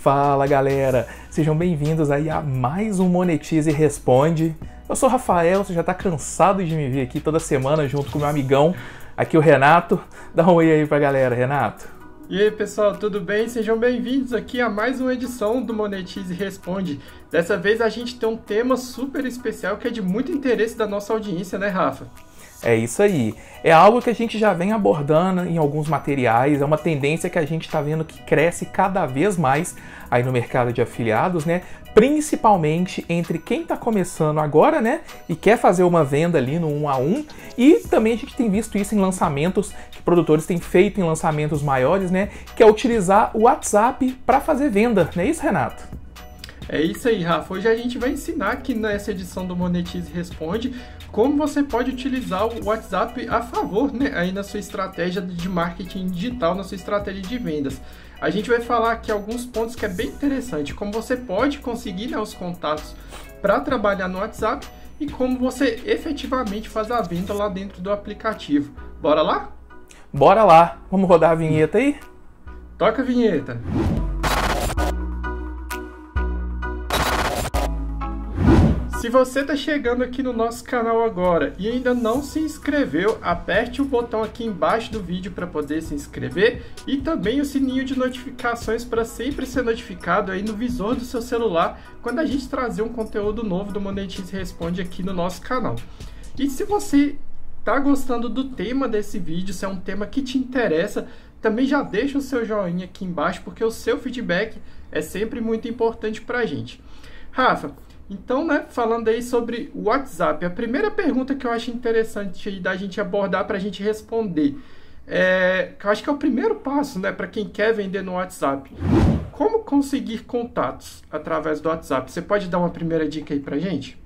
Fala galera, sejam bem-vindos aí a mais um Monetize Responde. Eu sou o Rafael, você já tá cansado de me ver aqui toda semana junto com meu amigão, aqui o Renato. Dá um oi aí pra galera, Renato. E aí pessoal, tudo bem? Sejam bem-vindos aqui a mais uma edição do Monetize Responde. Dessa vez a gente tem um tema super especial que é de muito interesse da nossa audiência, né, Rafa? É isso aí. É algo que a gente já vem abordando em alguns materiais, é uma tendência que a gente está vendo que cresce cada vez mais aí no mercado de afiliados, né? Principalmente entre quem está começando agora, né? E quer fazer uma venda ali no 1 a 1 e também a gente tem visto isso em lançamentos que produtores têm feito em lançamentos maiores, né? Que é utilizar o WhatsApp para fazer venda, não é isso, Renato? É isso aí, Rafa. Hoje a gente vai ensinar aqui nessa edição do Monetize Responde como você pode utilizar o WhatsApp a favor né, aí na sua estratégia de marketing digital, na sua estratégia de vendas. A gente vai falar aqui alguns pontos que é bem interessante, como você pode conseguir né, os contatos para trabalhar no WhatsApp e como você efetivamente faz a venda lá dentro do aplicativo. Bora lá? Bora lá! Vamos rodar a vinheta aí? Toca a vinheta! Se você está chegando aqui no nosso canal agora e ainda não se inscreveu, aperte o botão aqui embaixo do vídeo para poder se inscrever e também o sininho de notificações para sempre ser notificado aí no visor do seu celular quando a gente trazer um conteúdo novo do Monetize Responde aqui no nosso canal. E se você está gostando do tema desse vídeo, se é um tema que te interessa, também já deixa o seu joinha aqui embaixo porque o seu feedback é sempre muito importante para a gente. Rafa, então, né, falando aí sobre o WhatsApp, a primeira pergunta que eu acho interessante da gente abordar para a gente responder, é, que eu acho que é o primeiro passo, né, para quem quer vender no WhatsApp. Como conseguir contatos através do WhatsApp? Você pode dar uma primeira dica aí para gente?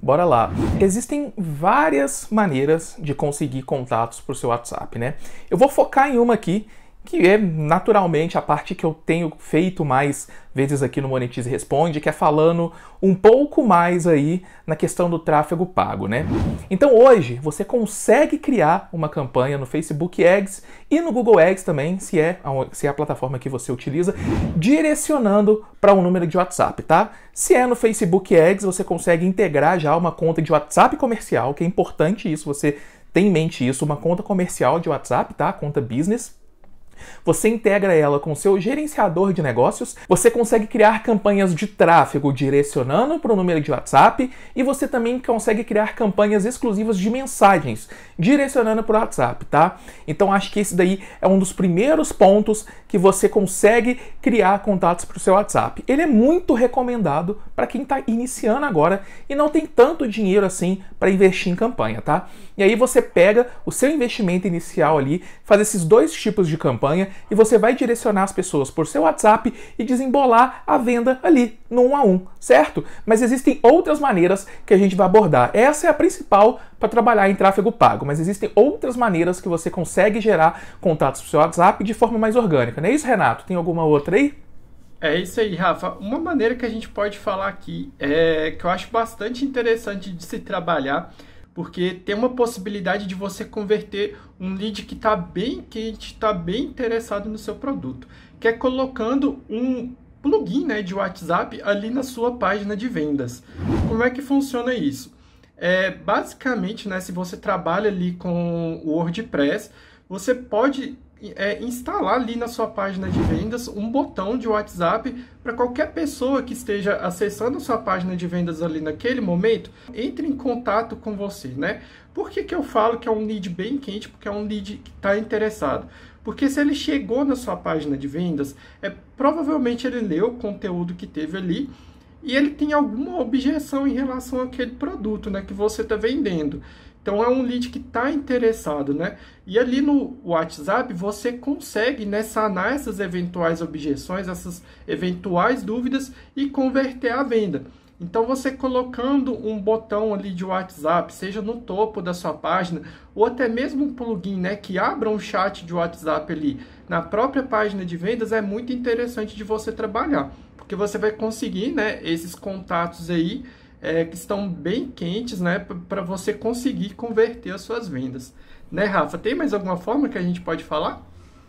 Bora lá. Existem várias maneiras de conseguir contatos para o seu WhatsApp, né? Eu vou focar em uma aqui que é naturalmente a parte que eu tenho feito mais vezes aqui no Monetize Responde, que é falando um pouco mais aí na questão do tráfego pago, né? Então hoje você consegue criar uma campanha no Facebook Ads e no Google Ads também, se é a, se é a plataforma que você utiliza, direcionando para um número de WhatsApp, tá? Se é no Facebook Ads, você consegue integrar já uma conta de WhatsApp comercial, que é importante isso, você tem em mente isso, uma conta comercial de WhatsApp, tá? Conta business você integra ela com seu gerenciador de negócios, você consegue criar campanhas de tráfego direcionando para o número de WhatsApp e você também consegue criar campanhas exclusivas de mensagens direcionando para o WhatsApp, tá? Então acho que esse daí é um dos primeiros pontos que você consegue criar contatos para o seu WhatsApp. Ele é muito recomendado para quem está iniciando agora e não tem tanto dinheiro assim para investir em campanha, tá? E aí você pega o seu investimento inicial ali, faz esses dois tipos de campanha campanha e você vai direcionar as pessoas por seu WhatsApp e desembolar a venda ali no um a um, certo? Mas existem outras maneiras que a gente vai abordar. Essa é a principal para trabalhar em tráfego pago, mas existem outras maneiras que você consegue gerar contatos para seu WhatsApp de forma mais orgânica. Não é isso, Renato? Tem alguma outra aí? É isso aí, Rafa. Uma maneira que a gente pode falar aqui é que eu acho bastante interessante de se trabalhar porque tem uma possibilidade de você converter um lead que está bem quente, está bem interessado no seu produto, que é colocando um plugin né, de WhatsApp ali na sua página de vendas. Como é que funciona isso? É, basicamente, né, se você trabalha ali com o WordPress, você pode é, instalar ali na sua página de vendas um botão de WhatsApp para qualquer pessoa que esteja acessando a sua página de vendas ali naquele momento, entre em contato com você, né? Por que, que eu falo que é um lead bem quente? Porque é um lead que está interessado. Porque se ele chegou na sua página de vendas, é provavelmente ele leu o conteúdo que teve ali e ele tem alguma objeção em relação àquele produto né, que você está vendendo. Então é um lead que está interessado, né? E ali no WhatsApp você consegue né, sanar essas eventuais objeções, essas eventuais dúvidas e converter a venda. Então você colocando um botão ali de WhatsApp, seja no topo da sua página, ou até mesmo um plugin, né, que abra um chat de WhatsApp ali na própria página de vendas é muito interessante de você trabalhar, porque você vai conseguir, né, esses contatos aí é, que estão bem quentes, né, para você conseguir converter as suas vendas. Né, Rafa? Tem mais alguma forma que a gente pode falar?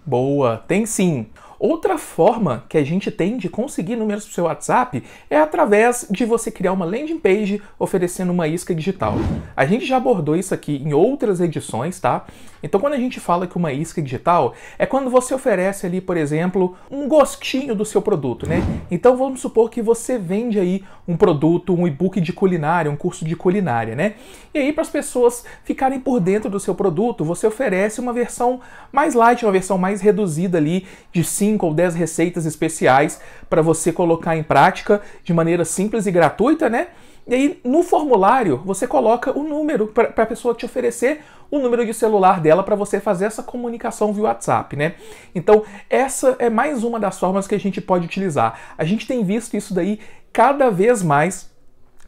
Boa, tem sim. Outra forma que a gente tem de conseguir números para o seu WhatsApp é através de você criar uma landing page oferecendo uma isca digital. A gente já abordou isso aqui em outras edições, tá? Então quando a gente fala que uma isca digital é quando você oferece ali, por exemplo, um gostinho do seu produto, né? Então vamos supor que você vende aí um produto, um e-book de culinária, um curso de culinária, né? E aí para as pessoas ficarem por dentro do seu produto, você oferece uma versão mais light, uma versão mais reduzida ali de 5 5 ou 10 receitas especiais para você colocar em prática de maneira simples e gratuita, né? E aí no formulário você coloca o número para a pessoa te oferecer o número de celular dela para você fazer essa comunicação via WhatsApp, né? Então, essa é mais uma das formas que a gente pode utilizar. A gente tem visto isso daí cada vez mais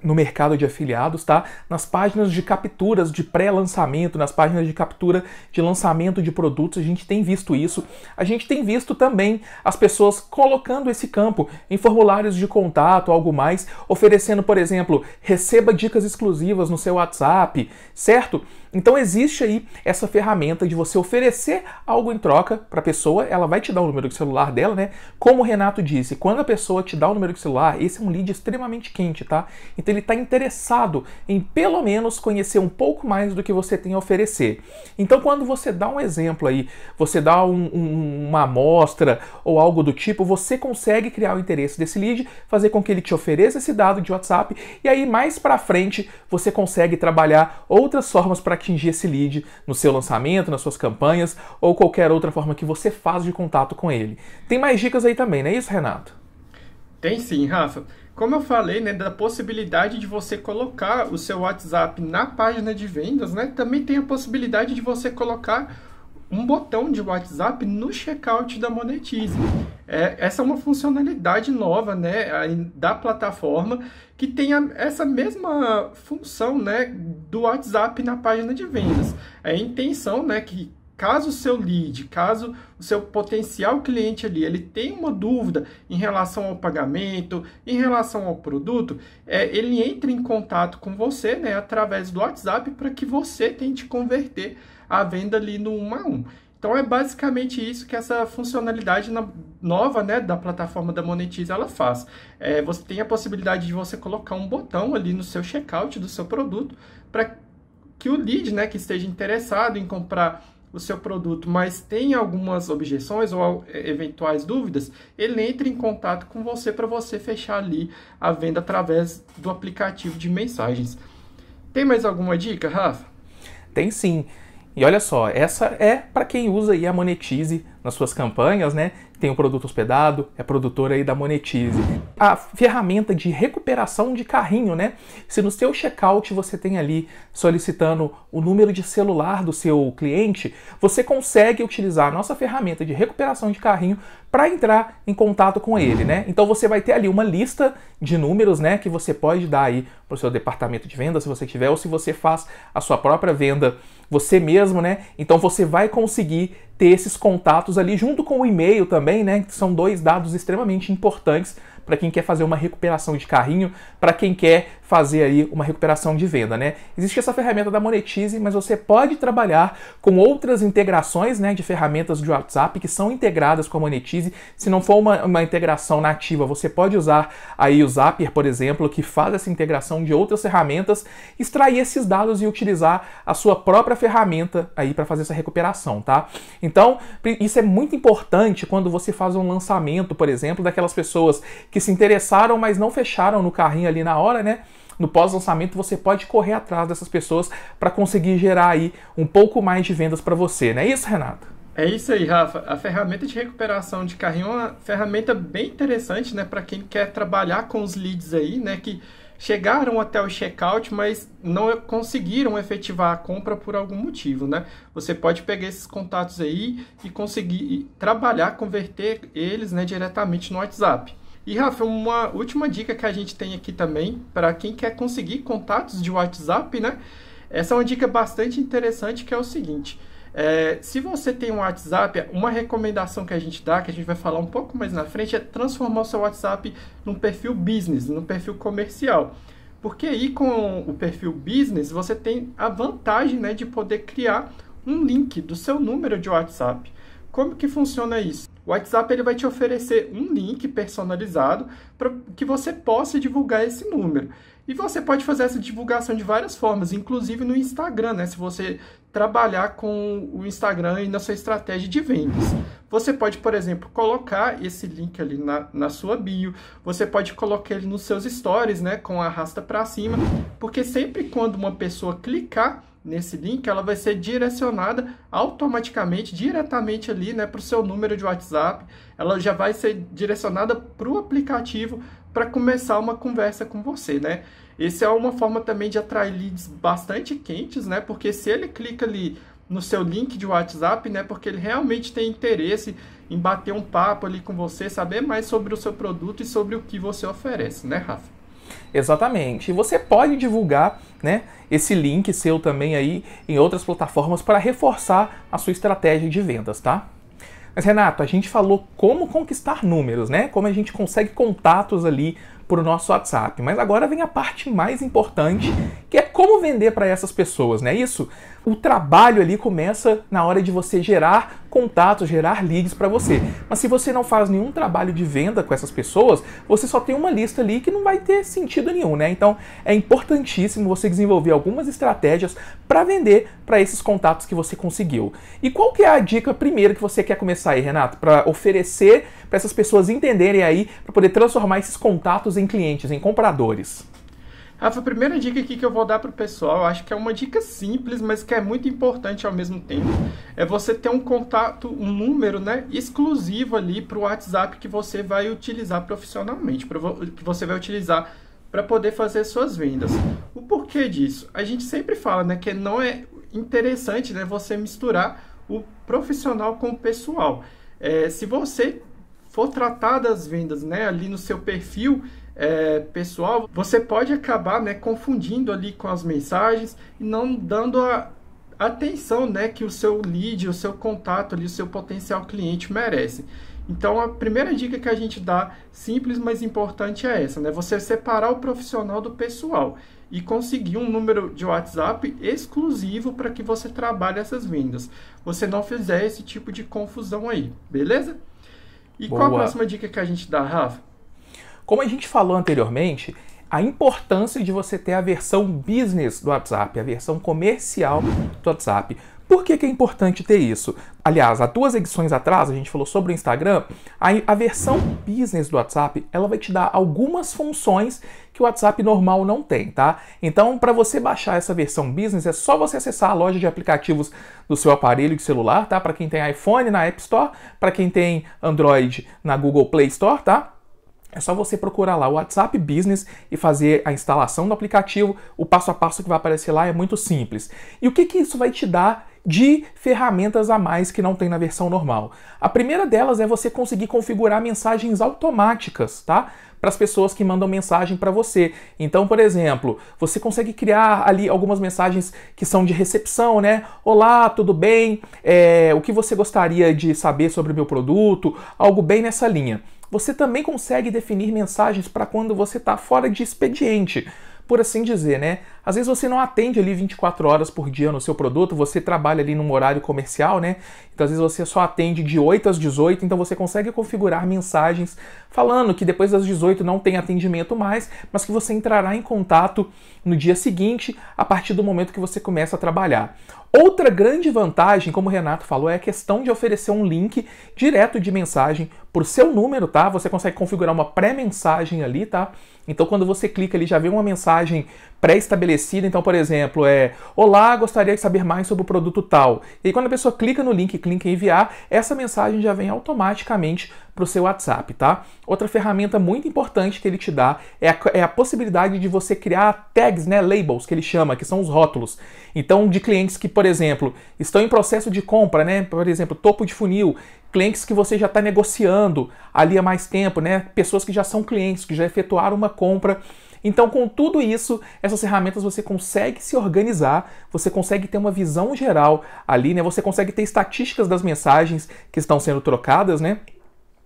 no mercado de afiliados, tá? Nas páginas de capturas de pré-lançamento, nas páginas de captura de lançamento de produtos, a gente tem visto isso. A gente tem visto também as pessoas colocando esse campo em formulários de contato, algo mais, oferecendo, por exemplo, receba dicas exclusivas no seu WhatsApp, certo? Então existe aí essa ferramenta de você oferecer algo em troca para a pessoa, ela vai te dar o número de celular dela, né? Como o Renato disse, quando a pessoa te dá o número de celular, esse é um lead extremamente quente, tá? Então ele está interessado em pelo menos conhecer um pouco mais do que você tem a oferecer. Então quando você dá um exemplo aí, você dá um, um, uma amostra ou algo do tipo, você consegue criar o interesse desse lead, fazer com que ele te ofereça esse dado de WhatsApp e aí mais para frente você consegue trabalhar outras formas para que atingir esse lead no seu lançamento, nas suas campanhas ou qualquer outra forma que você faz de contato com ele. Tem mais dicas aí também, não é isso, Renato? Tem sim, Rafa. Como eu falei, né, da possibilidade de você colocar o seu WhatsApp na página de vendas, né? Também tem a possibilidade de você colocar um botão de WhatsApp no checkout da Monetize. É, essa é uma funcionalidade nova né, da plataforma que tem a, essa mesma função né, do WhatsApp na página de vendas. É a intenção né, que caso o seu lead, caso o seu potencial cliente ali, ele tem uma dúvida em relação ao pagamento, em relação ao produto, é, ele entre em contato com você né, através do WhatsApp para que você tente converter a venda ali no 1 a 1. Então é basicamente isso que essa funcionalidade nova né, da plataforma da Monetize ela faz. É, você tem a possibilidade de você colocar um botão ali no seu checkout do seu produto para que o lead né, que esteja interessado em comprar o seu produto, mas tem algumas objeções ou é, eventuais dúvidas, ele entra em contato com você para você fechar ali a venda através do aplicativo de mensagens. Tem mais alguma dica, Rafa? Tem sim. E olha só, essa é para quem usa e a Monetize nas suas campanhas, né? tem o produto hospedado, é produtora aí da Monetize. A ferramenta de recuperação de carrinho, né? Se no seu checkout você tem ali solicitando o número de celular do seu cliente, você consegue utilizar a nossa ferramenta de recuperação de carrinho para entrar em contato com ele, né? Então você vai ter ali uma lista de números, né, que você pode dar aí para o seu departamento de venda, se você tiver, ou se você faz a sua própria venda você mesmo, né? Então você vai conseguir ter esses contatos ali junto com o e-mail também também, né? São dois dados extremamente importantes para quem quer fazer uma recuperação de carrinho, para quem quer fazer aí uma recuperação de venda, né? Existe essa ferramenta da Monetize, mas você pode trabalhar com outras integrações, né, de ferramentas de WhatsApp que são integradas com a Monetize. Se não for uma, uma integração nativa, você pode usar aí o Zapier, por exemplo, que faz essa integração de outras ferramentas, extrair esses dados e utilizar a sua própria ferramenta aí para fazer essa recuperação, tá? Então, isso é muito importante quando você faz um lançamento, por exemplo, daquelas pessoas que se interessaram, mas não fecharam no carrinho ali na hora, né? No pós-lançamento você pode correr atrás dessas pessoas para conseguir gerar aí um pouco mais de vendas para você, não é isso, Renato? É isso aí, Rafa. A ferramenta de recuperação de carrinho é uma ferramenta bem interessante, né, para quem quer trabalhar com os leads aí, né, que chegaram até o checkout, mas não conseguiram efetivar a compra por algum motivo, né? Você pode pegar esses contatos aí e conseguir trabalhar, converter eles, né, diretamente no WhatsApp. E, Rafa, uma última dica que a gente tem aqui também, para quem quer conseguir contatos de WhatsApp, né? Essa é uma dica bastante interessante, que é o seguinte. É, se você tem um WhatsApp, uma recomendação que a gente dá, que a gente vai falar um pouco mais na frente, é transformar o seu WhatsApp num perfil business, num perfil comercial. Porque aí com o perfil business, você tem a vantagem né, de poder criar um link do seu número de WhatsApp. Como que funciona isso? O WhatsApp ele vai te oferecer um link personalizado para que você possa divulgar esse número. E você pode fazer essa divulgação de várias formas, inclusive no Instagram, né? Se você trabalhar com o Instagram e na sua estratégia de vendas. Você pode, por exemplo, colocar esse link ali na, na sua bio, você pode colocar ele nos seus stories, né? Com a arrasta para cima, porque sempre quando uma pessoa clicar, nesse link, ela vai ser direcionada automaticamente, diretamente ali, né, para o seu número de WhatsApp. Ela já vai ser direcionada para o aplicativo para começar uma conversa com você, né? Essa é uma forma também de atrair leads bastante quentes, né? Porque se ele clica ali no seu link de WhatsApp, né? Porque ele realmente tem interesse em bater um papo ali com você, saber mais sobre o seu produto e sobre o que você oferece, né, Rafa? Exatamente. E você pode divulgar né, esse link seu também aí em outras plataformas para reforçar a sua estratégia de vendas, tá? Mas Renato, a gente falou como conquistar números, né? Como a gente consegue contatos ali por nosso WhatsApp. Mas agora vem a parte mais importante, que é como vender para essas pessoas, né? Isso, o trabalho ali começa na hora de você gerar contatos, gerar leads para você. Mas se você não faz nenhum trabalho de venda com essas pessoas, você só tem uma lista ali que não vai ter sentido nenhum, né? Então é importantíssimo você desenvolver algumas estratégias para vender para esses contatos que você conseguiu. E qual que é a dica primeiro que você quer começar aí, Renato, para oferecer para essas pessoas entenderem aí para poder transformar esses contatos em clientes, em compradores? Rafa, ah, a primeira dica aqui que eu vou dar para o pessoal, acho que é uma dica simples, mas que é muito importante ao mesmo tempo, é você ter um contato, um número né, exclusivo ali para o WhatsApp que você vai utilizar profissionalmente, que você vai utilizar para poder fazer suas vendas. O porquê disso? A gente sempre fala né, que não é interessante né, você misturar o profissional com o pessoal. É, se você for tratar das vendas né, ali no seu perfil, é, pessoal, você pode acabar né, confundindo ali com as mensagens e não dando a atenção né, que o seu lead, o seu contato ali, o seu potencial cliente merece. Então a primeira dica que a gente dá, simples mas importante, é essa, né? Você separar o profissional do pessoal e conseguir um número de WhatsApp exclusivo para que você trabalhe essas vendas. Você não fizer esse tipo de confusão aí, beleza? E Boa. qual a próxima dica que a gente dá, Rafa? Como a gente falou anteriormente, a importância de você ter a versão business do WhatsApp, a versão comercial do WhatsApp. Por que, que, é importante ter isso? Aliás, há duas edições atrás, a gente falou sobre o Instagram, a, a versão business do WhatsApp, ela vai te dar algumas funções que o WhatsApp normal não tem, tá? Então, para você baixar essa versão business, é só você acessar a loja de aplicativos do seu aparelho de celular, tá? Para quem tem iPhone na App Store, para quem tem Android na Google Play Store, tá? É só você procurar lá o WhatsApp Business e fazer a instalação do aplicativo. O passo a passo que vai aparecer lá é muito simples. E o que, que isso vai te dar de ferramentas a mais que não tem na versão normal. A primeira delas é você conseguir configurar mensagens automáticas, tá? Para as pessoas que mandam mensagem para você. Então, por exemplo, você consegue criar ali algumas mensagens que são de recepção, né? Olá, tudo bem? É, o que você gostaria de saber sobre o meu produto? Algo bem nessa linha. Você também consegue definir mensagens para quando você está fora de expediente, por assim dizer, né? Às vezes você não atende ali 24 horas por dia no seu produto, você trabalha ali num horário comercial, né? Então às vezes você só atende de 8 às 18, então você consegue configurar mensagens falando que depois das 18 não tem atendimento mais, mas que você entrará em contato no dia seguinte, a partir do momento que você começa a trabalhar. Outra grande vantagem, como o Renato falou, é a questão de oferecer um link direto de mensagem para o seu número, tá? Você consegue configurar uma pré-mensagem ali, tá? Então quando você clica ali já vem uma mensagem pré-estabelecida. Então, por exemplo, é Olá, gostaria de saber mais sobre o produto tal. E aí, quando a pessoa clica no link e clica em enviar, essa mensagem já vem automaticamente para o seu WhatsApp, tá? Outra ferramenta muito importante que ele te dá é a, é a, possibilidade de você criar tags, né, labels, que ele chama, que são os rótulos. Então, de clientes que, por exemplo, estão em processo de compra, né, por exemplo, topo de funil, clientes que você já está negociando ali há mais tempo, né, pessoas que já são clientes, que já efetuaram uma compra então, com tudo isso, essas ferramentas você consegue se organizar, você consegue ter uma visão geral ali, né? Você consegue ter estatísticas das mensagens que estão sendo trocadas, né?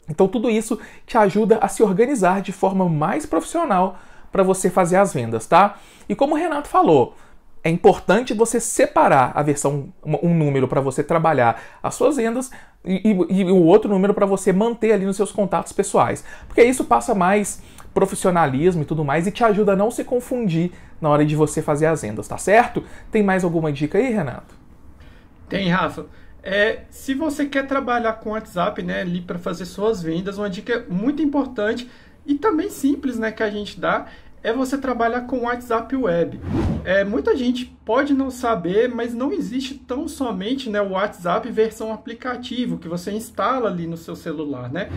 Então, tudo isso te ajuda a se organizar de forma mais profissional para você fazer as vendas, tá? E como o Renato falou, é importante você separar a versão, um número para você trabalhar as suas vendas e, e, e o outro número para você manter ali nos seus contatos pessoais. Porque isso passa mais profissionalismo e tudo mais e te ajuda a não se confundir na hora de você fazer as vendas, tá certo? Tem mais alguma dica aí, Renato? Tem, Rafa. É, se você quer trabalhar com WhatsApp, né, ali para fazer suas vendas, uma dica muito importante e também simples, né, que a gente dá é você trabalhar com WhatsApp Web. É, muita gente pode não saber, mas não existe tão somente né, o WhatsApp versão aplicativo que você instala ali no seu celular. Né?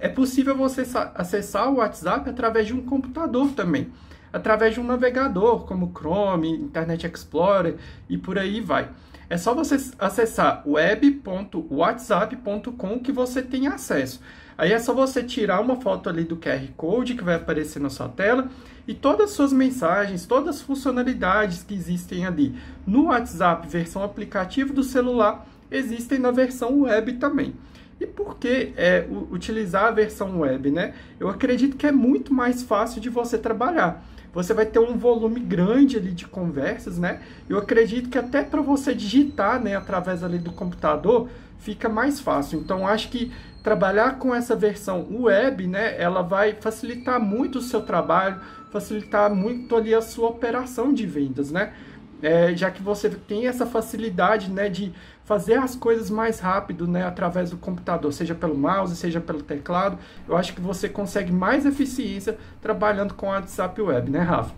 É possível você acessar o WhatsApp através de um computador também, através de um navegador como Chrome, Internet Explorer e por aí vai. É só você acessar web.whatsapp.com que você tem acesso. Aí é só você tirar uma foto ali do QR Code que vai aparecer na sua tela e todas as suas mensagens, todas as funcionalidades que existem ali no WhatsApp, versão aplicativo do celular, existem na versão web também. E por que é, utilizar a versão web, né? Eu acredito que é muito mais fácil de você trabalhar. Você vai ter um volume grande ali de conversas, né? Eu acredito que até para você digitar, né, através ali do computador, fica mais fácil. Então, acho que trabalhar com essa versão web, né, ela vai facilitar muito o seu trabalho, facilitar muito ali a sua operação de vendas, né? É, já que você tem essa facilidade, né, de fazer as coisas mais rápido, né, através do computador, seja pelo mouse, seja pelo teclado, eu acho que você consegue mais eficiência trabalhando com a WhatsApp Web, né, Rafa?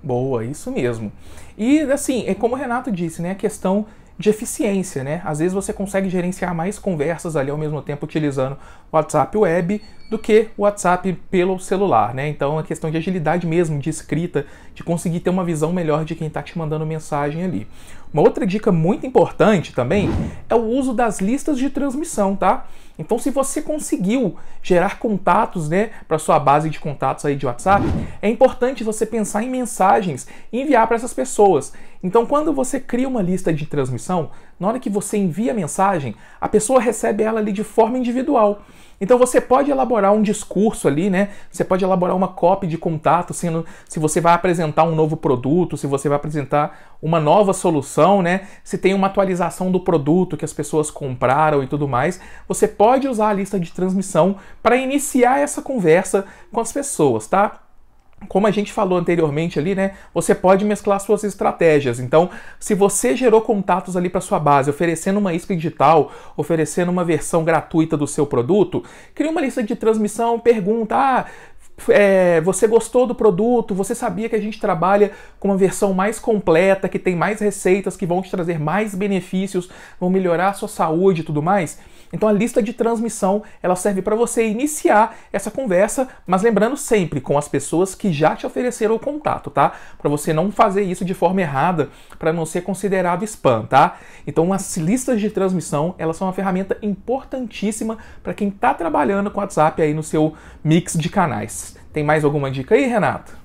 Boa, isso mesmo. E assim, é como o Renato disse, né, a questão de eficiência, né? Às vezes você consegue gerenciar mais conversas ali ao mesmo tempo utilizando o WhatsApp web do que o WhatsApp pelo celular, né? Então é questão de agilidade mesmo, de escrita, de conseguir ter uma visão melhor de quem está te mandando mensagem ali. Uma outra dica muito importante também é o uso das listas de transmissão, tá? Então se você conseguiu gerar contatos, né, para sua base de contatos aí de WhatsApp, é importante você pensar em mensagens e enviar para essas pessoas. Então, quando você cria uma lista de transmissão, na hora que você envia a mensagem, a pessoa recebe ela ali de forma individual. Então você pode elaborar um discurso ali, né? Você pode elaborar uma cópia de contato, sendo se você vai apresentar um novo produto, se você vai apresentar uma nova solução, né? Se tem uma atualização do produto que as pessoas compraram e tudo mais, você pode usar a lista de transmissão para iniciar essa conversa com as pessoas, tá? como a gente falou anteriormente ali, né? Você pode mesclar suas estratégias. Então, se você gerou contatos ali para sua base, oferecendo uma isca digital, oferecendo uma versão gratuita do seu produto, cria uma lista de transmissão, pergunta: ah, é, você gostou do produto, você sabia que a gente trabalha com uma versão mais completa, que tem mais receitas, que vão te trazer mais benefícios, vão melhorar a sua saúde e tudo mais? Então a lista de transmissão ela serve para você iniciar essa conversa, mas lembrando sempre com as pessoas que já te ofereceram o contato, tá? Para você não fazer isso de forma errada, para não ser considerado spam, tá? Então as listas de transmissão elas são uma ferramenta importantíssima para quem está trabalhando com WhatsApp aí no seu mix de canais. Tem mais alguma dica aí, Renato?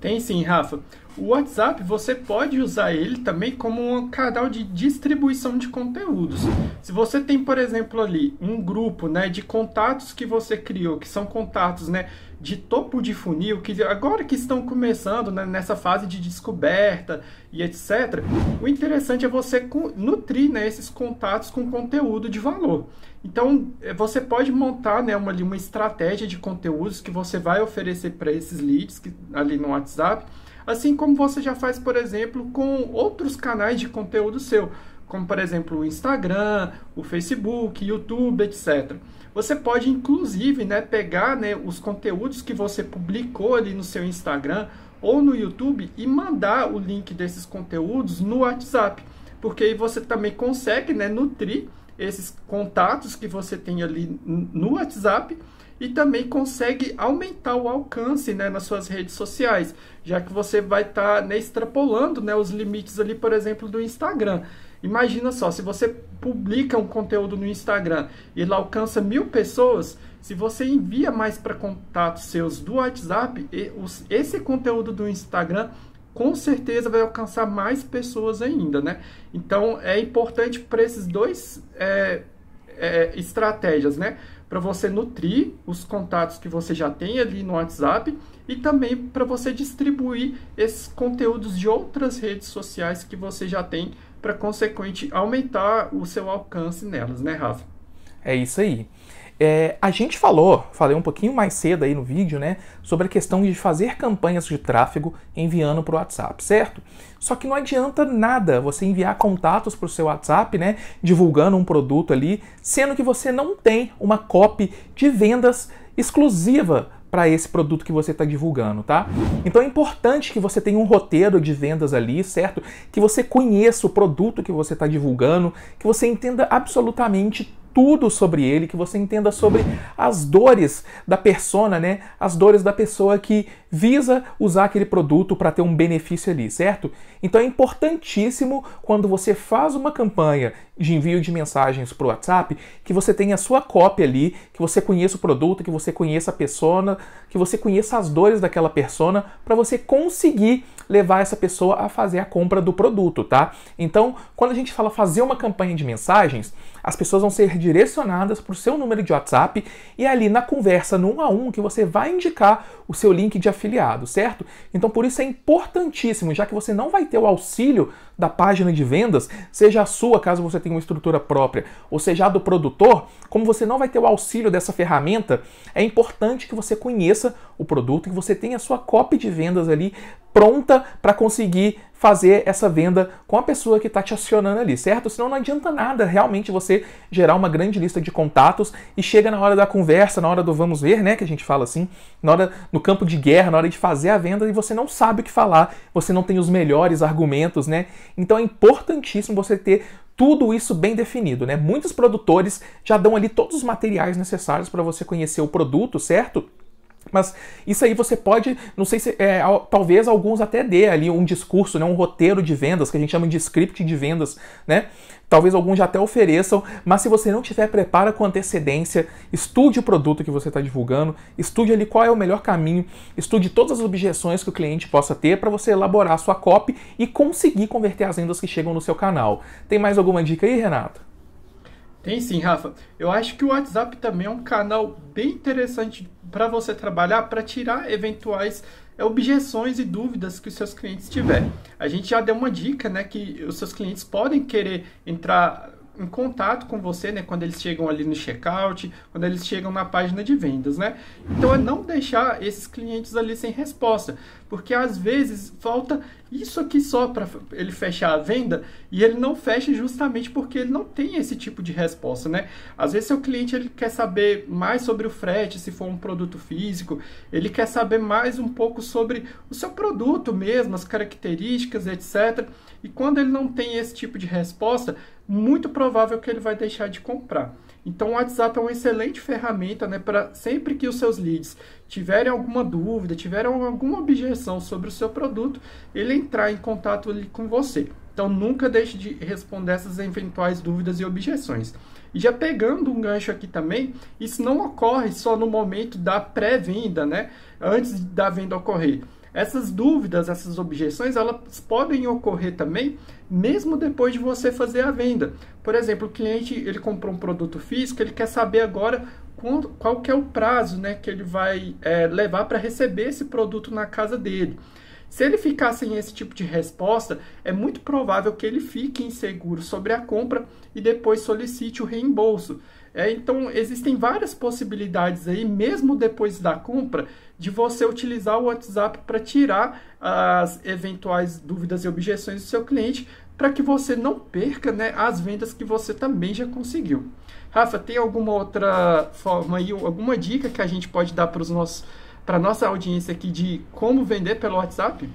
Tem sim, Rafa. O WhatsApp você pode usar ele também como um canal de distribuição de conteúdos. Se você tem, por exemplo, ali um grupo, né, de contatos que você criou, que são contatos, né, de topo de funil, que agora que estão começando né, nessa fase de descoberta e etc. O interessante é você nutrir né, esses contatos com conteúdo de valor. Então, eh, você pode montar né, uma, uma estratégia de conteúdos que você vai oferecer para esses leads que, ali no WhatsApp assim como você já faz, por exemplo, com outros canais de conteúdo seu, como por exemplo o Instagram, o Facebook, YouTube, etc. Você pode inclusive né, pegar né, os conteúdos que você publicou ali no seu Instagram ou no YouTube e mandar o link desses conteúdos no WhatsApp, porque aí você também consegue né, nutrir esses contatos que você tem ali no WhatsApp e também consegue aumentar o alcance né, nas suas redes sociais, já que você vai estar tá, né, extrapolando né, os limites ali, por exemplo, do Instagram. Imagina só, se você publica um conteúdo no Instagram e ele alcança mil pessoas, se você envia mais para contatos seus do WhatsApp, esse conteúdo do Instagram com certeza vai alcançar mais pessoas ainda, né? Então é importante para esses dois é, é, estratégias, né? para você nutrir os contatos que você já tem ali no WhatsApp e também para você distribuir esses conteúdos de outras redes sociais que você já tem para consequente aumentar o seu alcance nelas, né, Rafa? É isso aí. É, a gente falou, falei um pouquinho mais cedo aí no vídeo, né, sobre a questão de fazer campanhas de tráfego enviando para o WhatsApp, certo? Só que não adianta nada você enviar contatos para o seu WhatsApp, né, divulgando um produto ali, sendo que você não tem uma copy de vendas exclusiva para esse produto que você está divulgando, tá? Então é importante que você tenha um roteiro de vendas ali, certo? Que você conheça o produto que você está divulgando, que você entenda absolutamente tudo sobre ele, que você entenda sobre as dores da persona, né? As dores da pessoa que visa usar aquele produto para ter um benefício ali, certo? Então é importantíssimo quando você faz uma campanha de envio de mensagens para o WhatsApp que você tenha a sua cópia ali, que você conheça o produto, que você conheça a persona, que você conheça as dores daquela persona para você conseguir levar essa pessoa a fazer a compra do produto, tá? Então, quando a gente fala fazer uma campanha de mensagens, as pessoas vão ser direcionadas para o seu número de WhatsApp e é ali na conversa no 1 a 1 que você vai indicar o seu link de afiliado, certo? Então por isso é importantíssimo, já que você não vai ter o auxílio da página de vendas, seja a sua, caso você tenha uma estrutura própria, ou seja a do produtor, como você não vai ter o auxílio dessa ferramenta, é importante que você conheça o produto e que você tenha a sua copy de vendas ali pronta para conseguir fazer essa venda com a pessoa que está te acionando ali, certo? Senão não adianta nada realmente você gerar uma grande lista de contatos e chega na hora da conversa, na hora do vamos ver, né, que a gente fala assim, na hora no campo de guerra, na hora de fazer a venda e você não sabe o que falar, você não tem os melhores argumentos, né? Então é importantíssimo você ter tudo isso bem definido, né? Muitos produtores já dão ali todos os materiais necessários para você conhecer o produto, certo? Mas isso aí você pode, não sei se, é, talvez alguns até dê ali um discurso, né, um roteiro de vendas, que a gente chama de script de vendas, né? Talvez alguns já até ofereçam, mas se você não tiver, prepara com antecedência, estude o produto que você está divulgando, estude ali qual é o melhor caminho, estude todas as objeções que o cliente possa ter para você elaborar a sua copy e conseguir converter as vendas que chegam no seu canal. Tem mais alguma dica aí, Renato? Tem sim, Rafa. Eu acho que o WhatsApp também é um canal bem interessante para você trabalhar para tirar eventuais é, objeções e dúvidas que os seus clientes tiverem. A gente já deu uma dica, né, que os seus clientes podem querer entrar em contato com você, né, quando eles chegam ali no checkout, quando eles chegam na página de vendas, né? Então é não deixar esses clientes ali sem resposta. Porque às vezes falta isso aqui só para ele fechar a venda e ele não fecha justamente porque ele não tem esse tipo de resposta, né? Às vezes seu cliente ele quer saber mais sobre o frete, se for um produto físico, ele quer saber mais um pouco sobre o seu produto mesmo, as características, etc. E quando ele não tem esse tipo de resposta, muito provável que ele vai deixar de comprar. Então o WhatsApp é uma excelente ferramenta né, para sempre que os seus leads tiverem alguma dúvida, tiverem alguma objeção sobre o seu produto, ele entrar em contato ali com você. Então nunca deixe de responder essas eventuais dúvidas e objeções. E já pegando um gancho aqui também, isso não ocorre só no momento da pré-venda, né? Antes da venda ocorrer. Essas dúvidas, essas objeções, elas podem ocorrer também mesmo depois de você fazer a venda. Por exemplo, o cliente ele comprou um produto físico, ele quer saber agora quando, qual que é o prazo né, que ele vai é, levar para receber esse produto na casa dele. Se ele ficar sem esse tipo de resposta, é muito provável que ele fique inseguro sobre a compra e depois solicite o reembolso. É, então, existem várias possibilidades aí, mesmo depois da compra, de você utilizar o WhatsApp para tirar as eventuais dúvidas e objeções do seu cliente, para que você não perca né, as vendas que você também já conseguiu. Rafa, tem alguma outra forma aí, alguma dica que a gente pode dar para os nossos para nossa audiência aqui de como vender pelo WhatsApp?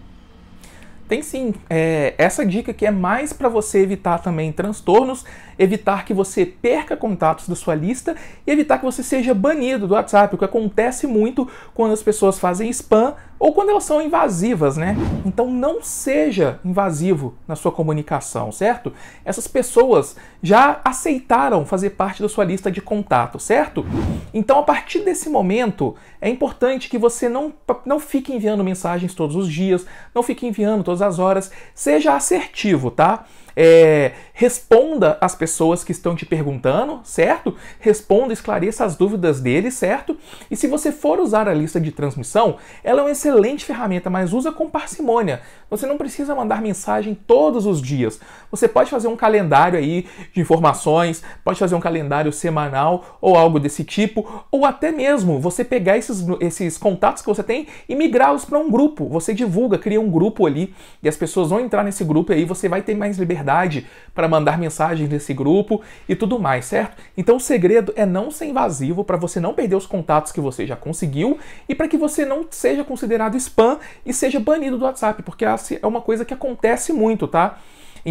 Tem sim. É, essa dica aqui é mais para você evitar também transtornos, evitar que você perca contatos da sua lista e evitar que você seja banido do WhatsApp, o que acontece muito quando as pessoas fazem spam ou quando elas são invasivas, né? Então não seja invasivo na sua comunicação, certo? Essas pessoas já aceitaram fazer parte da sua lista de contato, certo? Então a partir desse momento é importante que você não, não fique enviando mensagens todos os dias, não fique enviando todas as horas, seja assertivo, tá? É, responda às pessoas que estão te perguntando, certo? Responda, esclareça as dúvidas deles, certo? E se você for usar a lista de transmissão, ela é uma excelente ferramenta, mas usa com parcimônia. Você não precisa mandar mensagem todos os dias. Você pode fazer um calendário aí de informações, pode fazer um calendário semanal ou algo desse tipo, ou até mesmo você pegar esses, esses contatos que você tem e migrá-los para um grupo. Você divulga, cria um grupo ali e as pessoas vão entrar nesse grupo e aí você vai ter mais liberdade liberdade para mandar mensagens nesse grupo e tudo mais, certo? Então o segredo é não ser invasivo para você não perder os contatos que você já conseguiu e para que você não seja considerado spam e seja banido do WhatsApp, porque essa é uma coisa que acontece muito, tá?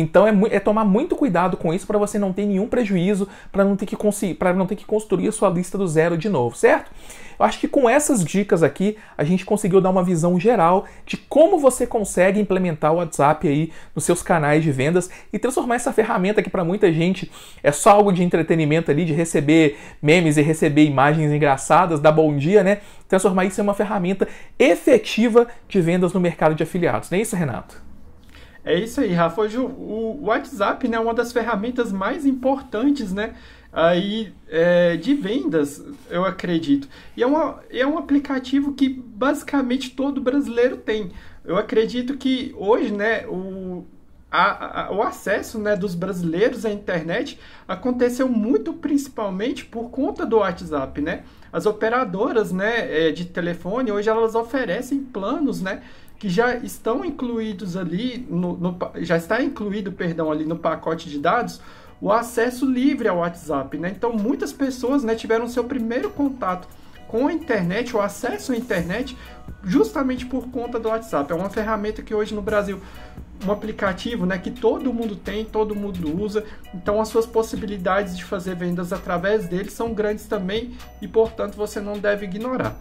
Então é, é tomar muito cuidado com isso para você não ter nenhum prejuízo, para não ter que para não ter que construir a sua lista do zero de novo, certo? Eu acho que com essas dicas aqui, a gente conseguiu dar uma visão geral de como você consegue implementar o WhatsApp aí nos seus canais de vendas e transformar essa ferramenta que para muita gente é só algo de entretenimento ali, de receber memes e receber imagens engraçadas, dar bom dia, né? Transformar isso em uma ferramenta efetiva de vendas no mercado de afiliados. Não é isso, Renato? É isso aí, Rafa. Hoje o WhatsApp né, é uma das ferramentas mais importantes né, aí, é, de vendas, eu acredito. E é, uma, é um aplicativo que basicamente todo brasileiro tem. Eu acredito que hoje né, o, a, a, o acesso né, dos brasileiros à internet aconteceu muito principalmente por conta do WhatsApp. Né? As operadoras né, é, de telefone hoje elas oferecem planos né, que já estão incluídos ali, no, no, já está incluído, perdão, ali no pacote de dados, o acesso livre ao WhatsApp, né? Então muitas pessoas, né, tiveram seu primeiro contato com a internet, o acesso à internet, justamente por conta do WhatsApp. É uma ferramenta que hoje no Brasil, um aplicativo né, que todo mundo tem, todo mundo usa, então as suas possibilidades de fazer vendas através dele são grandes também e, portanto, você não deve ignorar.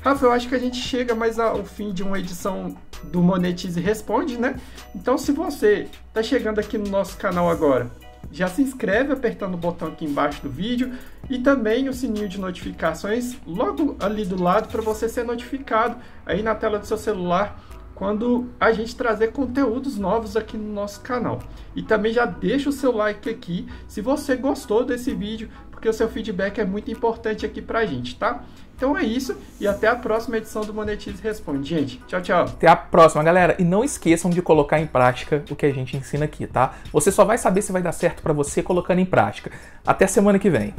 Rafa, eu acho que a gente chega mais ao fim de uma edição do Monetize Responde, né? Então, se você está chegando aqui no nosso canal agora, já se inscreve apertando o botão aqui embaixo do vídeo e também o sininho de notificações logo ali do lado para você ser notificado aí na tela do seu celular quando a gente trazer conteúdos novos aqui no nosso canal. E também já deixa o seu like aqui se você gostou desse vídeo, porque o seu feedback é muito importante aqui para a gente, tá? Então é isso e até a próxima edição do Monetize Responde. Gente, tchau, tchau. Até a próxima, galera. E não esqueçam de colocar em prática o que a gente ensina aqui, tá? Você só vai saber se vai dar certo para você colocando em prática. Até semana que vem.